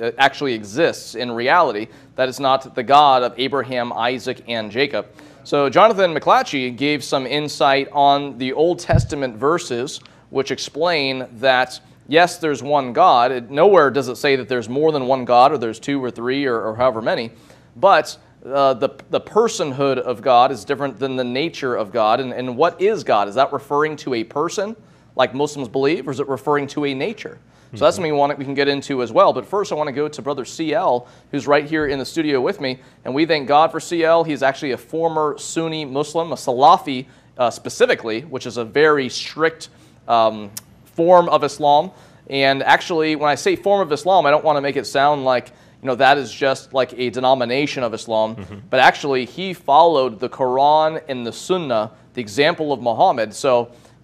Uh, actually exists in reality, that is not the God of Abraham, Isaac, and Jacob. So Jonathan McClatchy gave some insight on the Old Testament verses which explain that yes, there's one God. It, nowhere does it say that there's more than one God or there's two or three or, or however many, but uh, the, the personhood of God is different than the nature of God. And, and what is God? Is that referring to a person? like Muslims believe, or is it referring to a nature? So that's hmm. something we, want, we can get into as well. But first, I want to go to Brother CL, who's right here in the studio with me. And we thank God for CL. He's actually a former Sunni Muslim, a Salafi uh, specifically, which is a very strict um, form of Islam. And actually, when I say form of Islam, I don't want to make it sound like you know that is just like a denomination of Islam. Mm -hmm. But actually, he followed the Quran and the Sunnah, the example of Muhammad. So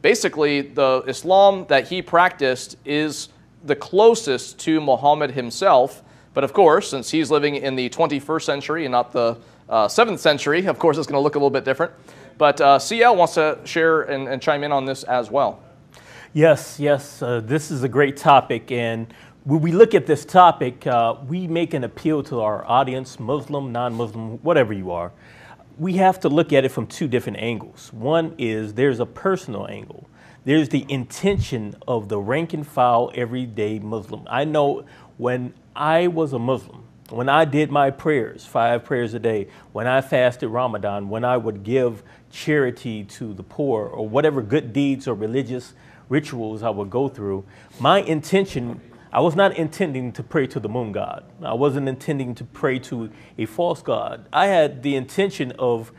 basically the Islam that he practiced is the closest to Muhammad himself. But of course, since he's living in the 21st century and not the uh, 7th century, of course it's going to look a little bit different. But uh, CL wants to share and, and, chime in on this as well. Yes, yes, uh, this is a great topic. And when we look at this topic, uh, we make an appeal to our audience, Muslim, non Muslim, whatever you are we have to look at it from two different angles. One is there's a personal angle. There's the intention of the rank and file everyday Muslim. I know when I was a Muslim, when I did my prayers, five prayers a day, when I fasted Ramadan, when I would give charity to the poor or whatever good deeds or religious rituals I would go through, my intention I was not intending to pray to the moon god. I wasn't intending to pray to a false god. I had the intention of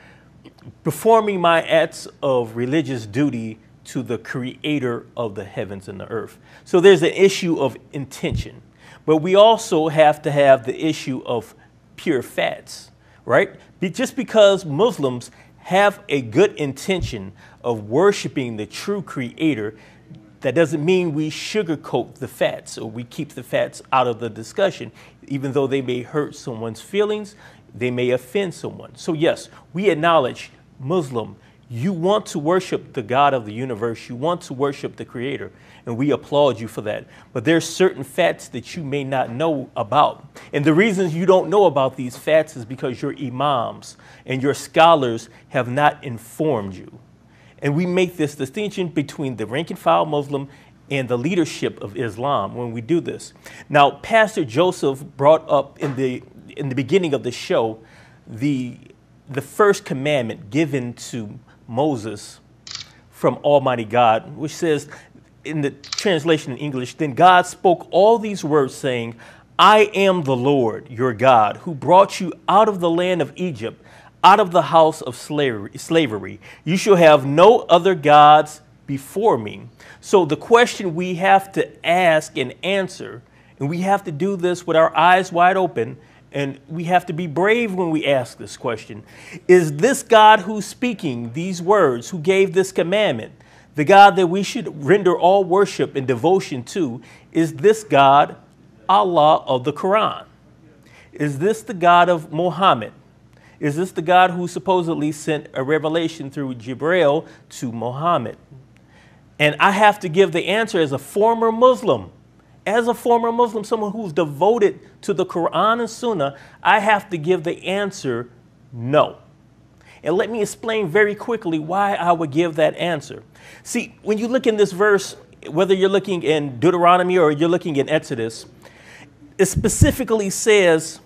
performing my acts of religious duty to the creator of the heavens and the earth. So there's an issue of intention. But we also have to have the issue of pure fats, right? Just because Muslims have a good intention of worshiping the true creator that doesn't mean we sugarcoat the facts or we keep the facts out of the discussion, even though they may hurt someone's feelings, they may offend someone. So, yes, we acknowledge Muslim, you want to worship the God of the universe, you want to worship the Creator, and we applaud you for that. But there's certain facts that you may not know about. And the reasons you don't know about these facts is because your imams and your scholars have not informed you. And we make this distinction between the rank and file Muslim and the leadership of Islam when we do this. Now, Pastor Joseph brought up in the, in the beginning of the show the, the first commandment given to Moses from Almighty God, which says, in the translation in English, then God spoke all these words, saying, I am the Lord your God, who brought you out of the land of Egypt, out of the house of slavery. You shall have no other gods before me. So the question we have to ask and answer, and we have to do this with our eyes wide open, and we have to be brave when we ask this question is this God who's speaking these words, who gave this commandment, the God that we should render all worship and devotion to, is this God Allah of the Quran? Is this the God of Muhammad? Is this the God who supposedly sent a revelation through Jibril to Muhammad? And I have to give the answer as a former Muslim. As a former Muslim, someone who's devoted to the Quran and Sunnah, I have to give the answer no. And let me explain very quickly why I would give that answer. See, when you look in this verse, whether you're looking in Deuteronomy or you're looking in Exodus, it specifically says,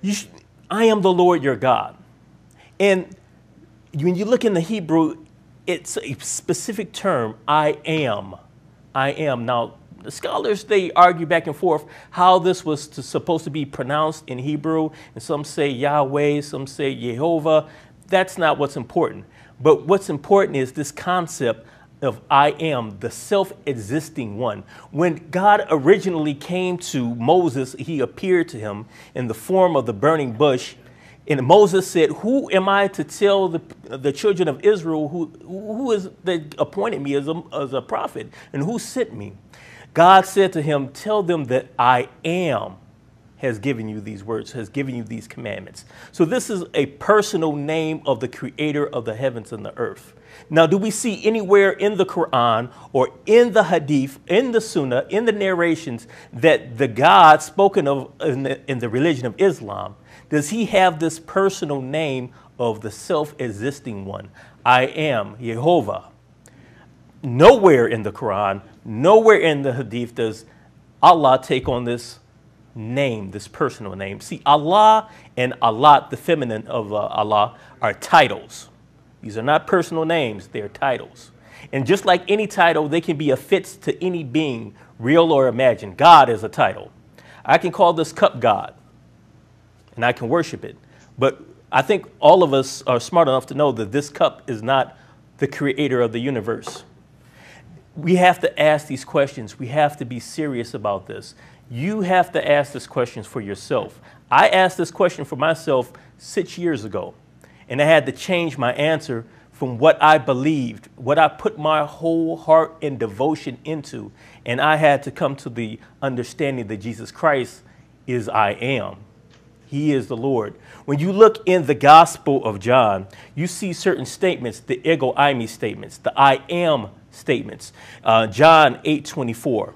you, I am the Lord your God. And when you look in the Hebrew, it's a specific term, I am. I am. Now, the scholars they argue back and forth how this was to, supposed to be pronounced in Hebrew, and some say Yahweh, some say Jehovah. That's not what's important. But what's important is this concept of I am, the self existing one. When God originally came to Moses, he appeared to him in the form of the burning bush. And Moses said, Who am I to tell the, the children of Israel who, who is that appointed me as a, as a prophet and who sent me? God said to him, Tell them that I am has given you these words, has given you these commandments. So this is a personal name of the creator of the heavens and the earth. Now, do we see anywhere in the Quran or in the Hadith, in the Sunnah, in the narrations that the God spoken of in the, in the religion of Islam, does he have this personal name of the self existing one? I am Jehovah. Nowhere in the Quran, nowhere in the Hadith does Allah take on this name, this personal name. See, Allah and Allah, the feminine of uh, Allah, are titles. These are not personal names, they're titles. And just like any title, they can be affixed to any being, real or imagined. God is a title. I can call this cup God, and I can worship it. But I think all of us are smart enough to know that this cup is not the creator of the universe. We have to ask these questions. We have to be serious about this you have to ask this question for yourself. I asked this question for myself six years ago, and I had to change my answer from what I believed, what I put my whole heart and devotion into. And I had to come to the understanding that Jesus Christ is I am. He is the Lord. When you look in the Gospel of John, you see certain statements, the ego I me statements, the I am statements. Uh, John 8 24.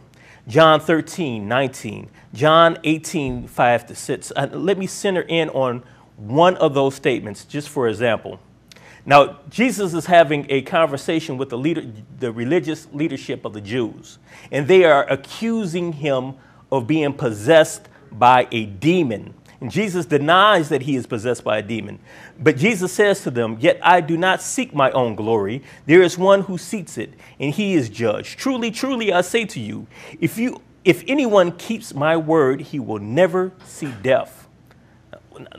John 13, 19, John 18, 5 to 6. Uh, let me center in on one of those statements, just for example. Now, Jesus is having a conversation with the, leader, the religious leadership of the Jews, and they are accusing him of being possessed by a demon. And Jesus denies that he is possessed by a demon. But Jesus says to them, Yet I do not seek my own glory. There is one who seeks it, and he is judged. Truly, truly, I say to you, if, you, if anyone keeps my word, he will never see death.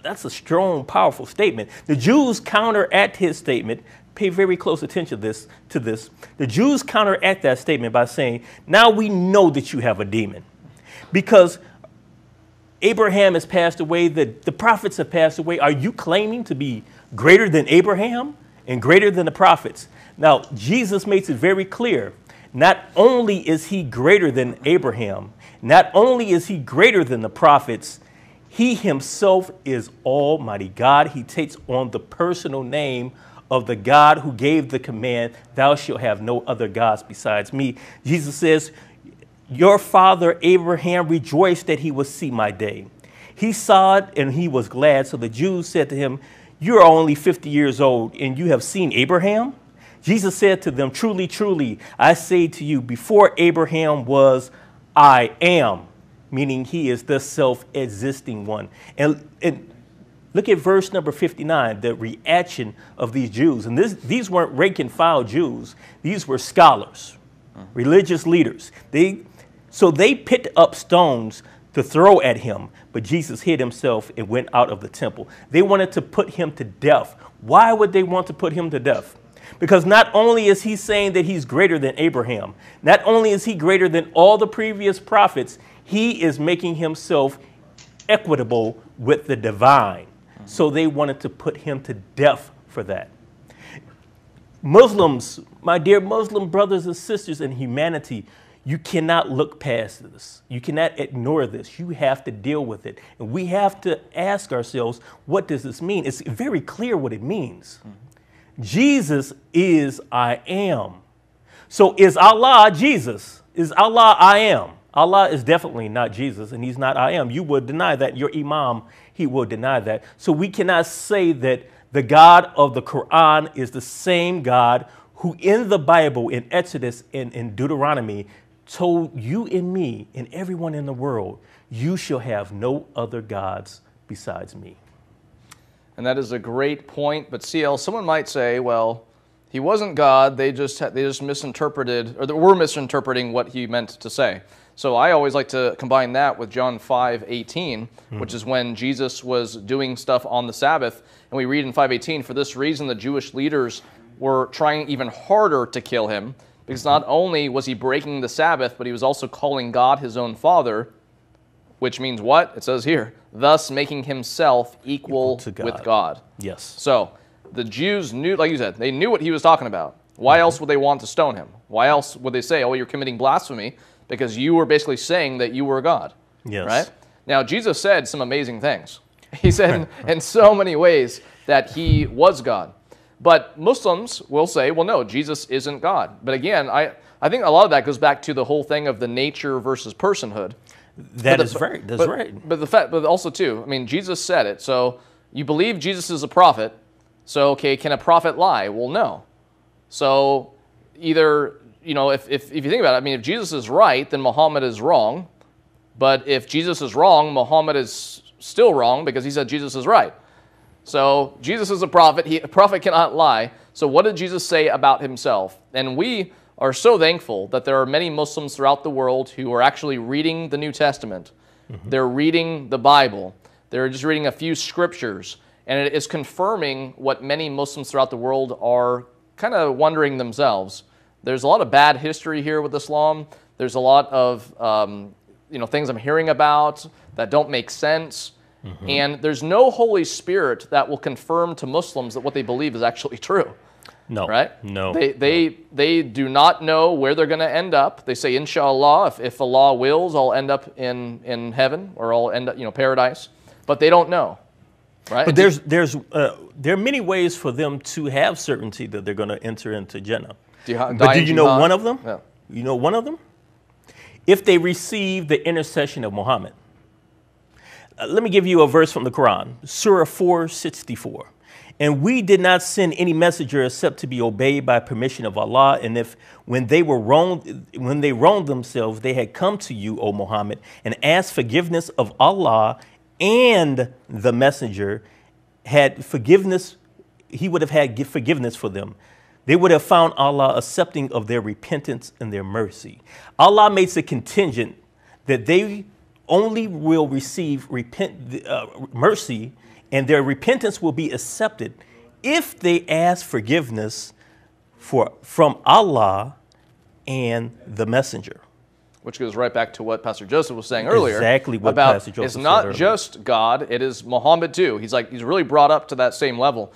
That's a strong, powerful statement. The Jews counteract his statement. Pay very close attention to this, to this. The Jews counteract that statement by saying, Now we know that you have a demon. Because Abraham has passed away, the, the prophets have passed away. Are you claiming to be greater than Abraham and greater than the prophets? Now, Jesus makes it very clear not only is he greater than Abraham, not only is he greater than the prophets, he himself is Almighty God. He takes on the personal name of the God who gave the command, Thou shalt have no other gods besides me. Jesus says, your father Abraham rejoiced that he would see my day. He saw it and he was glad. So the Jews said to him, You are only 50 years old and you have seen Abraham? Jesus said to them, Truly, truly, I say to you, before Abraham was, I am, meaning he is the self existing one. And, and Look at verse number 59, the reaction of these Jews. And this, these weren't rank and file Jews, these were scholars, mm-hmm. religious leaders. They so they picked up stones to throw at him, but Jesus hid himself and went out of the temple. They wanted to put him to death. Why would they want to put him to death? Because not only is he saying that he's greater than Abraham, not only is he greater than all the previous prophets, he is making himself equitable with the divine. So they wanted to put him to death for that. Muslims, my dear Muslim brothers and sisters in humanity, you cannot look past this. You cannot ignore this. You have to deal with it. And we have to ask ourselves, what does this mean? It's very clear what it means. Mm-hmm. Jesus is I am. So is Allah Jesus? Is Allah I am? Allah is definitely not Jesus, and he's not I am. You will deny that. Your imam, he will deny that. So we cannot say that the God of the Quran is the same God who in the Bible, in Exodus and in Deuteronomy, told you and me and everyone in the world, You shall have no other gods besides me. And that is a great point. But CL, someone might say, Well, he wasn't God. They just, they just misinterpreted, or they were misinterpreting what he meant to say. So I always like to combine that with John 5 18, mm. which is when Jesus was doing stuff on the Sabbath. And we read in 518, for this reason, the Jewish leaders were trying even harder to kill him because not only was he breaking the Sabbath, but he was also calling God his own father, which means what? It says here, thus making himself equal, equal God. with God. Yes. So the Jews knew, like you said, they knew what he was talking about. Why mm-hmm. else would they want to stone him? Why else would they say, oh, you're committing blasphemy because you were basically saying that you were God? Yes. Right? Now, Jesus said some amazing things. He said in, in so many ways that he was God. But Muslims will say, well, no, Jesus isn't God. But again, I, I think a lot of that goes back to the whole thing of the nature versus personhood. That the, is right. That's but, right. But the fact, but also too, I mean, Jesus said it. So you believe Jesus is a prophet. So okay, can a prophet lie? Well, no. So either you know, if, if if you think about it, I mean, if Jesus is right, then Muhammad is wrong. But if Jesus is wrong, Muhammad is still wrong because he said Jesus is right. So Jesus is a prophet. He, a prophet cannot lie. So what did Jesus say about himself? And we are so thankful that there are many Muslims throughout the world who are actually reading the New Testament. Mm-hmm. They're reading the Bible. They're just reading a few scriptures. And it is confirming what many Muslims throughout the world are kind of wondering themselves. There's a lot of bad history here with Islam. There's a lot of um, you know things I'm hearing about that don't make sense. Mm-hmm. And there's no Holy Spirit that will confirm to Muslims that what they believe is actually true. No. Right? No. They, they, no. they do not know where they're going to end up. They say, inshallah, if, if Allah wills, I'll end up in, in heaven or I'll end up, you know, paradise. But they don't know. Right? But there's, there's, uh, there are many ways for them to have certainty that they're going to enter into Jannah. Do but did you know jihad. one of them? Yeah. You know one of them? If they receive the intercession of Muhammad. Uh, let me give you a verse from the Quran, Surah 464. And we did not send any messenger except to be obeyed by permission of Allah. And if when they were wronged, when they wronged themselves, they had come to you, O Muhammad, and asked forgiveness of Allah and the messenger had forgiveness, he would have had forgiveness for them. They would have found Allah accepting of their repentance and their mercy. Allah makes a contingent that they only will receive repent, uh, mercy and their repentance will be accepted if they ask forgiveness for, from Allah and the messenger. Which goes right back to what Pastor Joseph was saying earlier. Exactly what about, Pastor Joseph It's not just God, it is Muhammad too. He's like, he's really brought up to that same level.